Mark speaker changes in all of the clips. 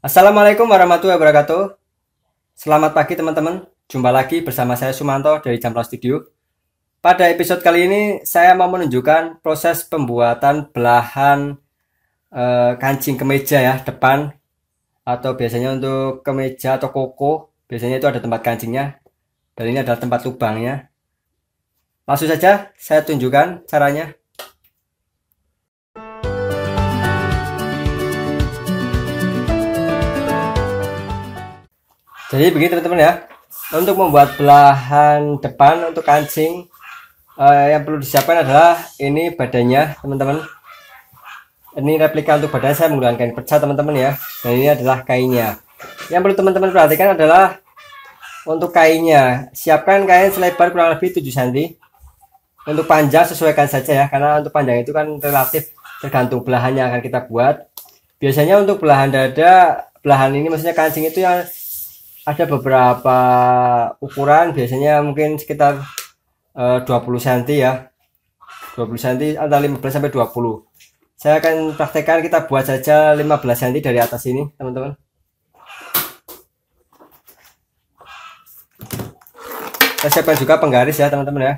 Speaker 1: Assalamualaikum warahmatullahi wabarakatuh. Selamat pagi teman-teman. Jumpa lagi bersama saya Sumanto dari Jambla Studio. Pada episode kali ini saya mau menunjukkan proses pembuatan belahan e, kancing kemeja ya depan atau biasanya untuk kemeja atau koko biasanya itu ada tempat kancingnya dan ini adalah tempat lubangnya. Langsung saja saya tunjukkan caranya. Jadi begini teman-teman ya. Untuk membuat belahan depan untuk kancing eh, yang perlu disiapkan adalah ini badannya teman-teman. Ini replika untuk badan saya menggunakan kain perca teman-teman ya. Dan ini adalah kainnya. Yang perlu teman-teman perhatikan adalah untuk kainnya. Siapkan kain selebar kurang lebih 7 cm. Untuk panjang sesuaikan saja ya karena untuk panjang itu kan relatif tergantung belahannya akan kita buat. Biasanya untuk belahan dada, belahan ini maksudnya kancing itu yang ada beberapa ukuran biasanya mungkin sekitar uh, 20 cm ya 20 cm antara 15 sampai 20 saya akan praktekkan kita buat saja 15 cm dari atas ini teman-teman saya siapkan juga penggaris ya teman-teman ya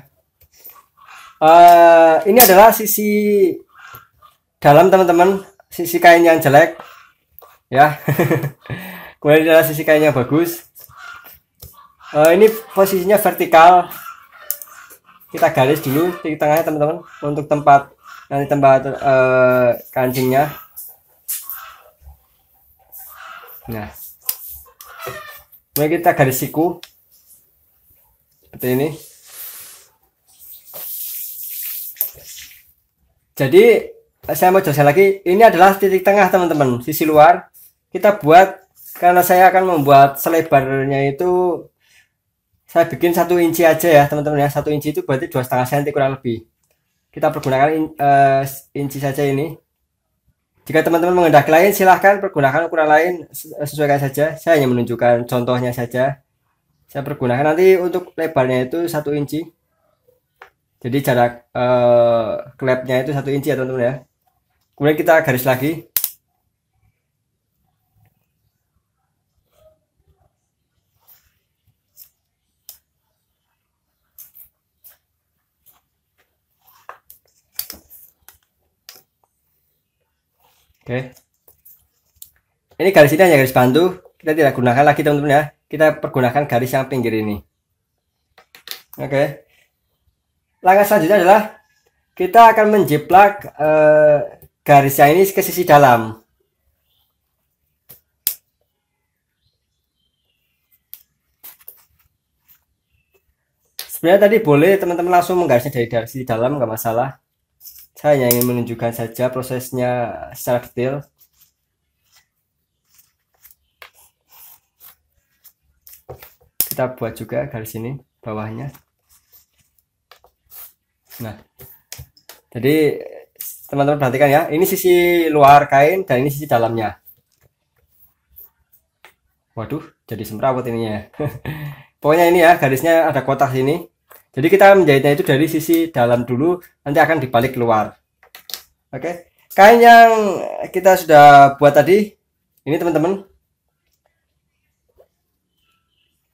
Speaker 1: uh, ini adalah sisi dalam teman-teman sisi kain yang jelek ya kemudian adalah sisi kayaknya bagus uh, ini posisinya vertikal kita garis dulu di tengahnya teman-teman untuk tempat nanti tempat uh, kancingnya nah kemudian kita garis siku seperti ini jadi saya mau jelaskan lagi ini adalah titik tengah teman-teman sisi luar kita buat karena saya akan membuat selebarnya itu saya bikin satu inci aja ya teman-teman ya satu inci itu berarti dua setengah senti kurang lebih kita pergunakan in, uh, inci saja ini jika teman-teman mengendaki lain silahkan pergunakan ukuran lain sesuaikan saja saya hanya menunjukkan contohnya saja saya pergunakan nanti untuk lebarnya itu satu inci jadi jarak uh, klepnya itu satu inci ya teman-teman ya kemudian kita garis lagi Oke. Ini garis ini hanya garis bantu. Kita tidak gunakan lagi teman-teman ya. Kita pergunakan garis yang pinggir ini. Oke. Langkah selanjutnya adalah kita akan menjiplak eh, garis yang ini ke sisi dalam. Sebenarnya tadi boleh teman-teman langsung menggarisnya dari dari sisi dalam nggak masalah. Saya hanya ingin menunjukkan saja prosesnya secara detail. Kita buat juga garis ini bawahnya. Nah, jadi teman-teman perhatikan ya, ini sisi luar kain dan ini sisi dalamnya. Waduh, jadi semrawut ya. Pokoknya ini ya, garisnya ada kotak sini. Jadi kita menjahitnya itu dari sisi dalam dulu, nanti akan dibalik keluar. Oke. Okay. Kain yang kita sudah buat tadi, ini teman-teman.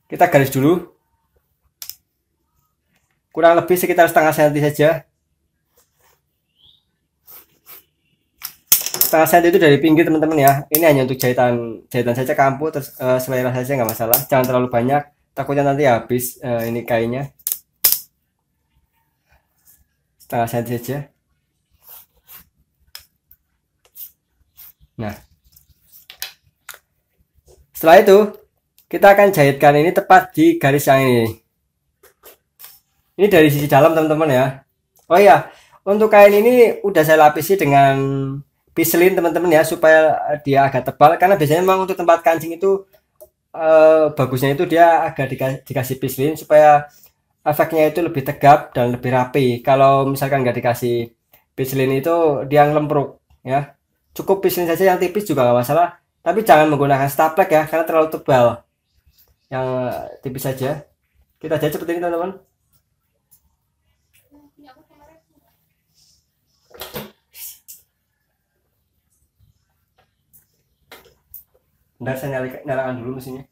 Speaker 1: Kita garis dulu. Kurang lebih sekitar setengah senti saja. setengah senti itu dari pinggir teman-teman ya ini hanya untuk jahitan jahitan saja kampu, terus uh, selera saja nggak masalah jangan terlalu banyak takutnya nanti habis uh, ini kainnya setengah senti aja nah setelah itu kita akan jahitkan ini tepat di garis yang ini ini dari sisi dalam teman-teman ya oh iya untuk kain ini udah saya lapisi dengan piselin teman-teman ya supaya eh, dia agak tebal karena biasanya memang untuk tempat kancing itu eh, bagusnya itu dia agak dikasih piselin supaya efeknya itu lebih tegap dan lebih rapi. Kalau misalkan nggak dikasih pislin itu dia ngelempruk ya. Cukup pislin saja yang tipis juga nggak masalah. Tapi jangan menggunakan staplek ya karena terlalu tebal. Yang tipis saja. Kita jahit seperti ini teman-teman. Bentar saya nyalakan dulu mesinnya.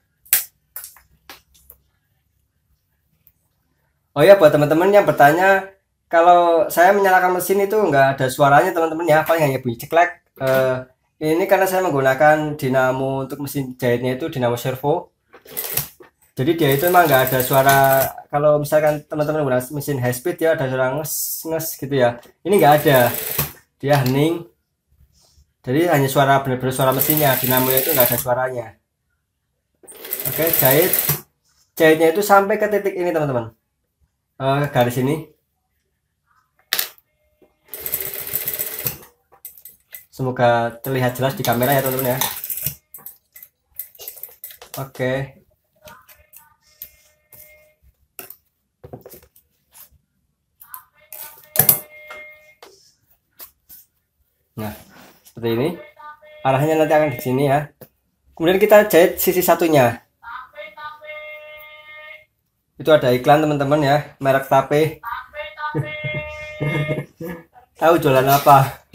Speaker 1: oh ya buat teman-teman yang bertanya kalau saya menyalakan mesin itu nggak ada suaranya teman-teman ya paling hanya bunyi ceklek uh, ini karena saya menggunakan dinamo untuk mesin jahitnya itu dinamo servo jadi dia itu emang nggak ada suara kalau misalkan teman-teman menggunakan mesin high speed ya ada suara nges nges gitu ya ini nggak ada dia hening jadi hanya suara benar-benar suara mesinnya dinamo itu nggak ada suaranya oke jahit jahitnya itu sampai ke titik ini teman-teman uh, garis ini semoga terlihat jelas di kamera ya teman-teman ya oke okay. nah seperti ini arahnya nanti akan di sini ya kemudian kita jahit sisi satunya itu ada iklan teman-teman ya merek tape tahu jualan apa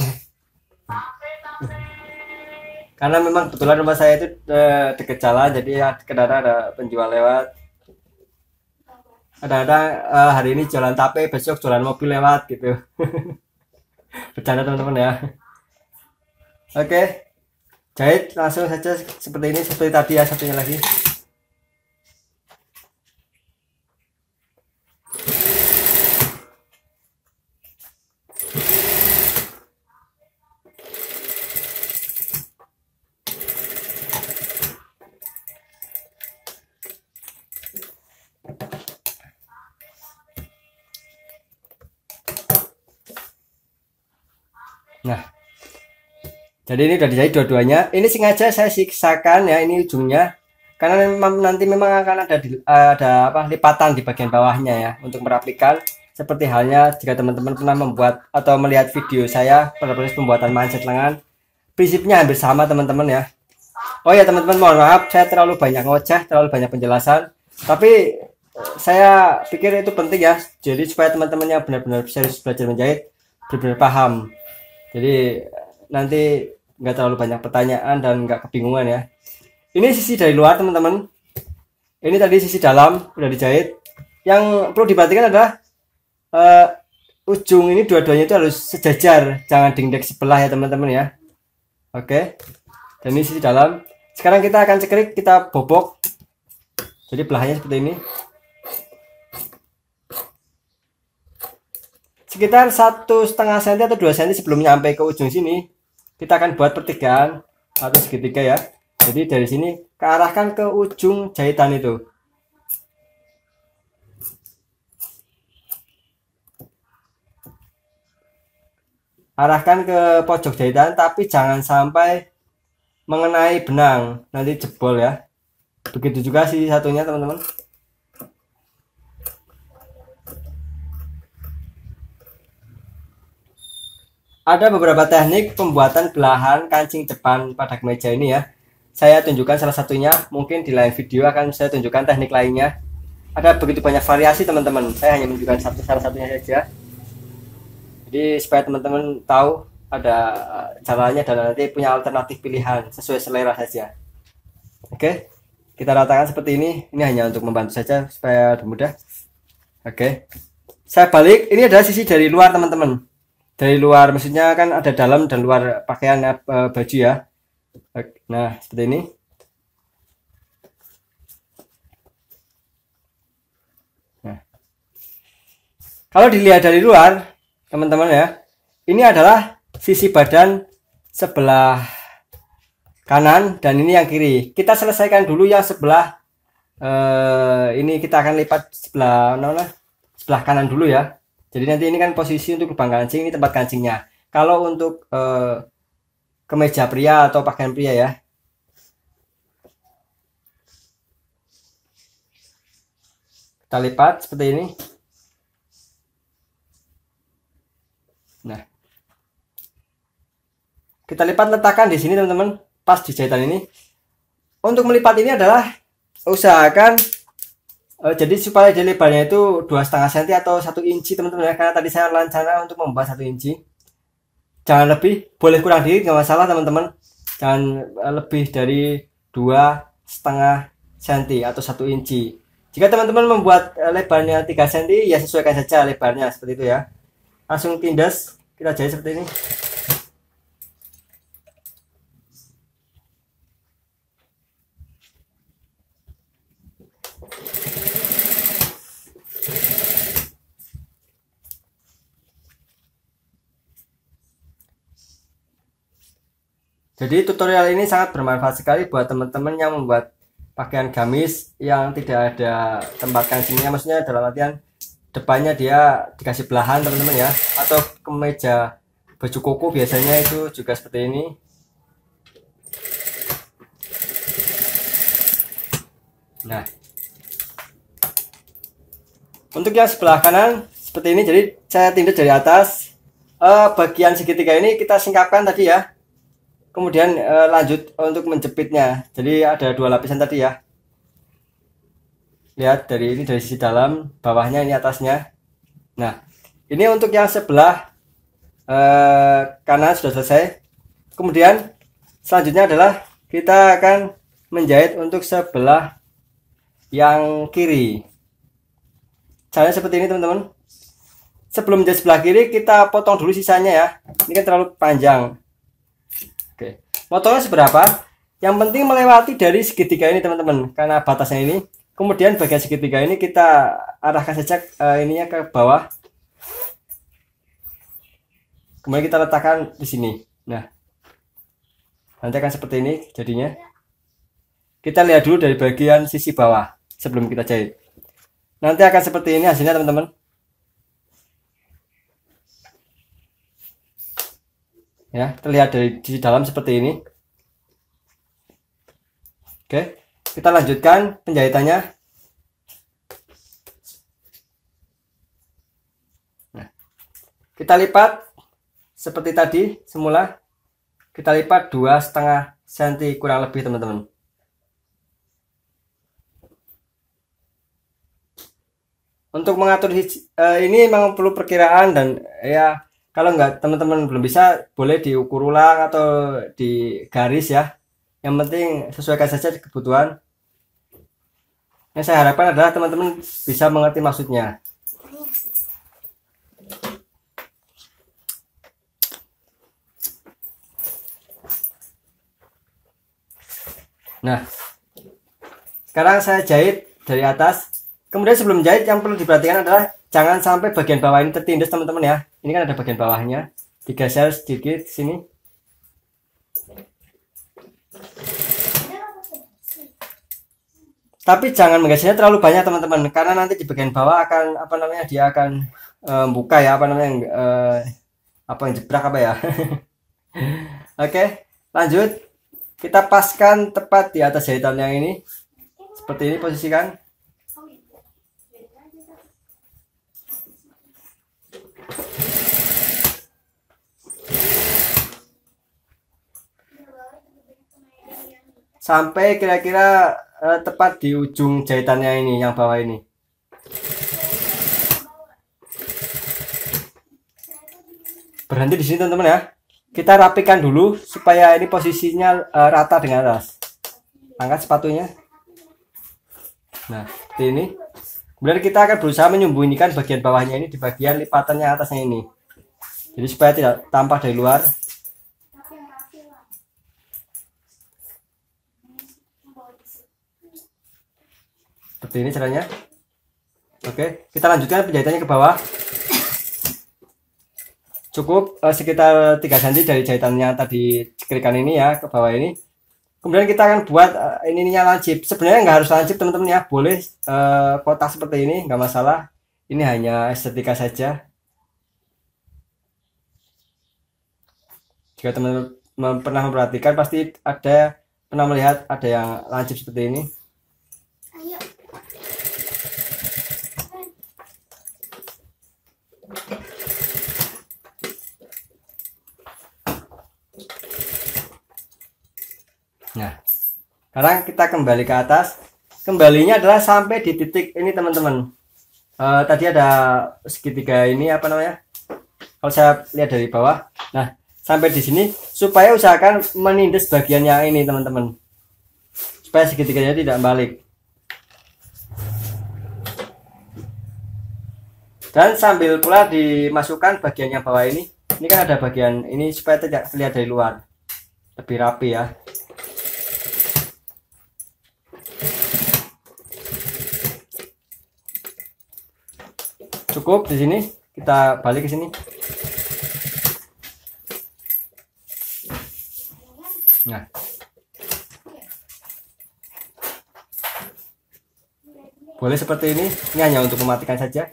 Speaker 1: karena memang kebetulan rumah saya itu eh, de jalan jadi ya kendaraan ada penjual lewat ada ada eh, hari ini jualan tape besok jualan mobil lewat gitu bercanda teman-teman ya oke jahit langsung saja seperti ini seperti tadi ya satunya lagi jadi ini udah dijahit dua-duanya ini sengaja saya siksakan ya ini ujungnya karena memang nanti memang akan ada di, ada apa lipatan di bagian bawahnya ya untuk merapikan seperti halnya jika teman-teman pernah membuat atau melihat video saya pada proses pembuatan manset lengan prinsipnya hampir sama teman-teman ya oh ya teman-teman mohon maaf saya terlalu banyak ngoceh terlalu banyak penjelasan tapi saya pikir itu penting ya jadi supaya teman-teman yang benar-benar serius belajar menjahit benar-benar paham jadi nanti nggak terlalu banyak pertanyaan dan nggak kebingungan ya ini sisi dari luar teman-teman ini tadi sisi dalam udah dijahit yang perlu diperhatikan adalah uh, ujung ini dua-duanya itu harus sejajar jangan dingdek sebelah ya teman-teman ya oke dan ini sisi dalam sekarang kita akan cekrik kita bobok jadi belahnya seperti ini sekitar satu setengah senti atau dua senti sebelum nyampe ke ujung sini kita akan buat pertigaan atau segitiga ya jadi dari sini ke arahkan ke ujung jahitan itu arahkan ke pojok jahitan tapi jangan sampai mengenai benang nanti jebol ya begitu juga sisi satunya teman-teman Ada beberapa teknik pembuatan belahan kancing depan pada kemeja ini ya. Saya tunjukkan salah satunya, mungkin di lain video akan saya tunjukkan teknik lainnya. Ada begitu banyak variasi teman-teman, saya hanya menunjukkan satu salah satunya saja. Jadi supaya teman-teman tahu ada eh, caranya dan nanti punya alternatif pilihan sesuai selera saja. Oke, kita ratakan seperti ini. Ini hanya untuk membantu saja supaya mudah. Oke, saya balik. Ini adalah sisi dari luar teman-teman dari luar mesinnya kan ada dalam dan luar pakaian uh, baju ya nah seperti ini nah. kalau dilihat dari luar teman-teman ya ini adalah sisi badan sebelah kanan dan ini yang kiri kita selesaikan dulu yang sebelah eh, ini kita akan lipat sebelah nah, sebelah kanan dulu ya jadi nanti ini kan posisi untuk lubang kancing ini tempat kancingnya. Kalau untuk eh, kemeja pria atau pakaian pria ya. Kita lipat seperti ini. Nah. Kita lipat letakkan di sini teman-teman, pas di jahitan ini. Untuk melipat ini adalah usahakan Eh, jadi supaya jadi lebarnya itu dua setengah senti atau satu inci teman-teman ya karena tadi saya rencana untuk membuat satu inci jangan lebih boleh kurang dikit nggak masalah teman-teman jangan eh, lebih dari dua setengah senti atau satu inci jika teman-teman membuat eh, lebarnya tiga senti, ya sesuaikan saja lebarnya seperti itu ya langsung tindas kita jahit seperti ini Jadi tutorial ini sangat bermanfaat sekali buat teman-teman yang membuat pakaian gamis yang tidak ada tempat kancingnya maksudnya dalam latihan depannya dia dikasih belahan teman-teman ya atau kemeja baju koko biasanya itu juga seperti ini nah untuk yang sebelah kanan seperti ini jadi saya tindak dari atas eh, bagian segitiga ini kita singkapkan tadi ya kemudian eh, lanjut eh, untuk menjepitnya jadi ada dua lapisan tadi ya lihat dari ini dari sisi dalam bawahnya ini atasnya nah ini untuk yang sebelah eh, kanan sudah selesai kemudian selanjutnya adalah kita akan menjahit untuk sebelah yang kiri caranya seperti ini teman-teman sebelum menjahit sebelah kiri kita potong dulu sisanya ya ini kan terlalu panjang Oke. Motornya seberapa? Yang penting melewati dari segitiga ini teman-teman karena batasnya ini. Kemudian bagian segitiga ini kita arahkan saja uh, ininya ke bawah. Kemudian kita letakkan di sini. Nah, nanti akan seperti ini jadinya. Kita lihat dulu dari bagian sisi bawah sebelum kita jahit. Nanti akan seperti ini hasilnya teman-teman. ya terlihat dari di dalam seperti ini oke kita lanjutkan penjahitannya nah, kita lipat seperti tadi semula kita lipat dua setengah senti kurang lebih teman-teman untuk mengatur eh, ini memang perlu perkiraan dan ya kalau nggak teman-teman belum bisa boleh diukur ulang atau di garis ya yang penting sesuaikan saja kebutuhan yang saya harapkan adalah teman-teman bisa mengerti maksudnya nah sekarang saya jahit dari atas kemudian sebelum jahit yang perlu diperhatikan adalah jangan sampai bagian bawah ini tertindas teman-teman ya ini kan ada bagian bawahnya tiga sel sedikit sini tapi jangan menggesernya terlalu banyak teman-teman karena nanti di bagian bawah akan apa namanya dia akan uh, buka ya apa namanya uh, apa yang jebrak apa ya oke okay, lanjut kita paskan tepat di atas jahitan yang ini seperti ini posisikan sampai kira-kira uh, tepat di ujung jahitannya ini yang bawah ini berhenti di sini teman-teman ya kita rapikan dulu supaya ini posisinya uh, rata dengan atas angkat sepatunya nah seperti ini kemudian kita akan berusaha menyembunyikan bagian bawahnya ini di bagian lipatannya atasnya ini jadi supaya tidak tampak dari luar seperti ini caranya oke kita lanjutkan penjahitannya ke bawah cukup eh, sekitar 3 cm dari jahitannya tadi cekrikan ini ya ke bawah ini kemudian kita akan buat eh, ini ininya lancip sebenarnya nggak harus lancip teman-teman ya boleh eh, kotak seperti ini nggak masalah ini hanya estetika saja jika teman-teman pernah memperhatikan pasti ada pernah melihat ada yang lancip seperti ini Nah, sekarang kita kembali ke atas. Kembalinya adalah sampai di titik ini teman-teman. Uh, tadi ada segitiga ini apa namanya? Kalau saya lihat dari bawah. Nah, sampai di sini supaya usahakan menindas bagian yang ini teman-teman. Supaya segitiganya tidak balik. Dan sambil pula dimasukkan bagian yang bawah ini. Ini kan ada bagian ini supaya tidak terlihat dari luar. Lebih rapi ya. cukup di sini kita balik ke sini nah boleh seperti ini ini hanya untuk mematikan saja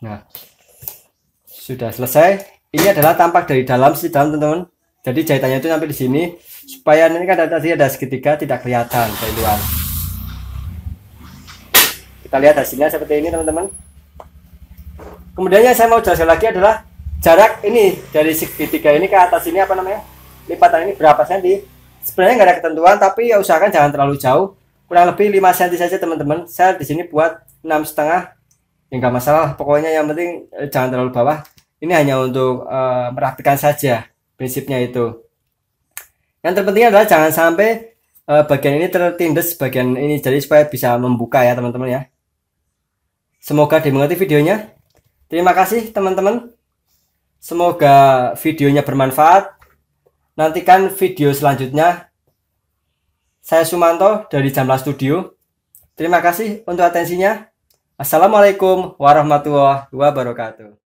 Speaker 1: nah sudah selesai ini adalah tampak dari dalam sih dalam teman-teman jadi jahitannya itu sampai di sini supaya ini kan tadi ada segitiga tidak kelihatan dari luar kita lihat hasilnya seperti ini teman-teman kemudian yang saya mau jelaskan lagi adalah jarak ini dari segitiga ini ke atas ini apa namanya lipatan ini berapa senti sebenarnya nggak ada ketentuan tapi ya usahakan jangan terlalu jauh kurang lebih 5 cm saja teman-teman saya di sini buat enam setengah ya nggak masalah pokoknya yang penting eh, jangan terlalu bawah ini hanya untuk uh, merapikan saja prinsipnya itu yang terpenting adalah jangan sampai uh, bagian ini tertindas bagian ini jadi supaya bisa membuka ya teman-teman ya semoga dimengerti videonya terima kasih teman-teman semoga videonya bermanfaat nantikan video selanjutnya saya Sumanto dari Jamla Studio terima kasih untuk atensinya Assalamualaikum warahmatullahi wabarakatuh